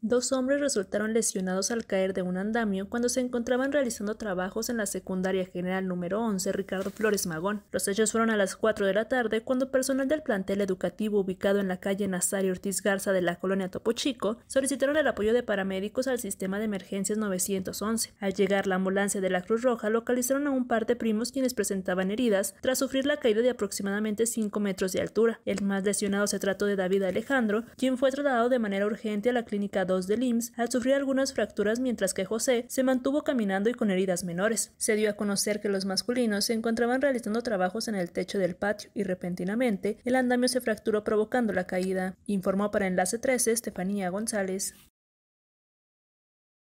Dos hombres resultaron lesionados al caer de un andamio cuando se encontraban realizando trabajos en la secundaria general número 11 Ricardo Flores Magón. Los hechos fueron a las 4 de la tarde cuando personal del plantel educativo ubicado en la calle Nazario Ortiz Garza de la colonia Topo Chico solicitaron el apoyo de paramédicos al sistema de emergencias 911. Al llegar la ambulancia de la Cruz Roja localizaron a un par de primos quienes presentaban heridas tras sufrir la caída de aproximadamente 5 metros de altura. El más lesionado se trató de David Alejandro, quien fue trasladado de manera urgente a la clínica dos del IMSS al sufrir algunas fracturas mientras que José se mantuvo caminando y con heridas menores. Se dio a conocer que los masculinos se encontraban realizando trabajos en el techo del patio y repentinamente el andamio se fracturó provocando la caída, informó para Enlace 13 Estefanía González.